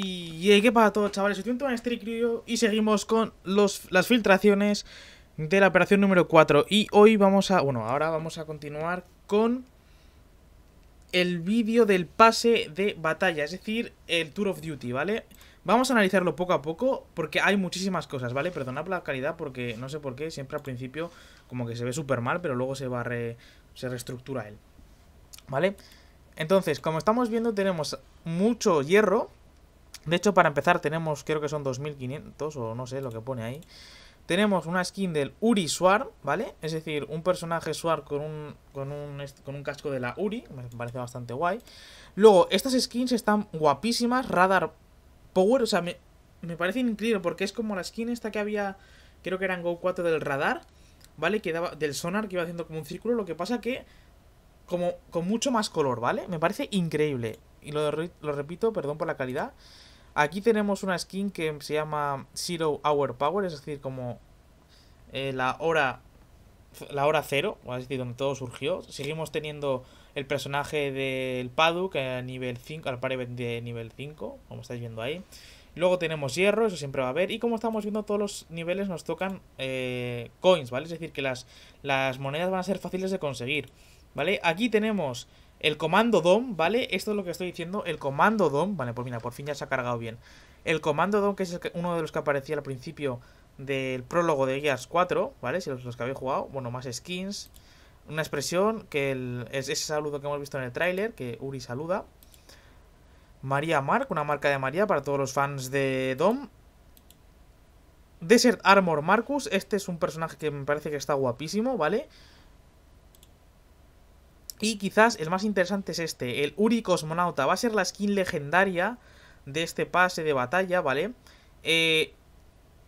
Y qué para todos, chavales, soy Tuan y seguimos con las filtraciones de la operación número 4. Y hoy vamos a... Bueno, ahora vamos a continuar con el vídeo del pase de batalla, es decir, el Tour of Duty, ¿vale? Vamos a analizarlo poco a poco porque hay muchísimas cosas, ¿vale? Perdonad la calidad porque no sé por qué, siempre al principio como que se ve súper mal, pero luego se va se reestructura él, ¿vale? Entonces, como estamos viendo, tenemos mucho hierro, de hecho, para empezar tenemos, creo que son 2500 o no sé lo que pone ahí. Tenemos una skin del Uri Suar, ¿vale? Es decir, un personaje Suar con un, con un, con un casco de la Uri, me parece bastante guay. Luego, estas skins están guapísimas, Radar Power, o sea, me, parece increíble porque es como la skin esta que había, creo que era en Go 4 del Radar, ¿vale? Que daba, del Sonar que iba haciendo como un círculo, lo que pasa que como con mucho más color, ¿vale? Me parece increíble. Y lo, lo repito, perdón por la calidad. Aquí tenemos una skin que se llama Zero Hour Power, es decir, como eh, la hora la hora cero, es decir, donde todo surgió. Seguimos teniendo el personaje del Padu, que a nivel 5, al par de nivel 5, como estáis viendo ahí. Luego tenemos hierro, eso siempre va a haber. Y como estamos viendo, todos los niveles nos tocan eh, coins, ¿vale? Es decir, que las monedas van a ser fáciles de conseguir, ¿vale? Aquí tenemos el comando DOM, ¿vale? Esto es lo que estoy diciendo. El comando DOM, vale, pues mira, por fin ya se ha cargado bien. El comando DOM, que es uno de los que aparecía al principio del prólogo de Gears 4, ¿vale? Si los, los que habéis jugado, bueno, más skins. Una expresión que es ese saludo que hemos visto en el tráiler, que Uri saluda. María Mark, una marca de María para todos los fans de DOM. Desert Armor Marcus, este es un personaje que me parece que está guapísimo, ¿vale? vale y quizás el más interesante es este, el Uri Cosmonauta. Va a ser la skin legendaria de este pase de batalla, ¿vale? Eh,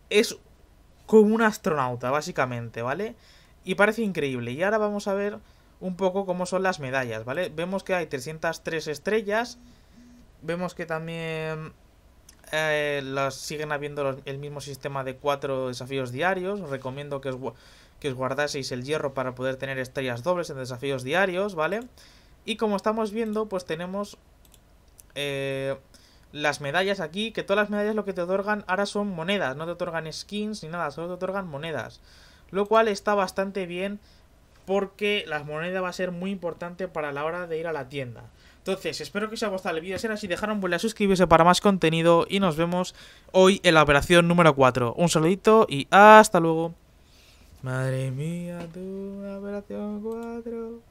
es como un astronauta, básicamente, ¿vale? Y parece increíble. Y ahora vamos a ver un poco cómo son las medallas, ¿vale? Vemos que hay 303 estrellas. Vemos que también eh, siguen habiendo el mismo sistema de cuatro desafíos diarios. Os recomiendo que os, que os guardaseis el hierro para poder tener estrellas dobles en desafíos diarios, ¿vale? Y como estamos viendo, pues tenemos eh, las medallas aquí, que todas las medallas lo que te otorgan ahora son monedas, no te otorgan skins ni nada, solo te otorgan monedas. Lo cual está bastante bien porque las monedas va a ser muy importante para la hora de ir a la tienda. Entonces, espero que os haya gustado el vídeo. Si era así, dejaron un buen like, suscribirse para más contenido y nos vemos hoy en la operación número 4. Un saludito y hasta luego. Madre mía, tú, operación 4.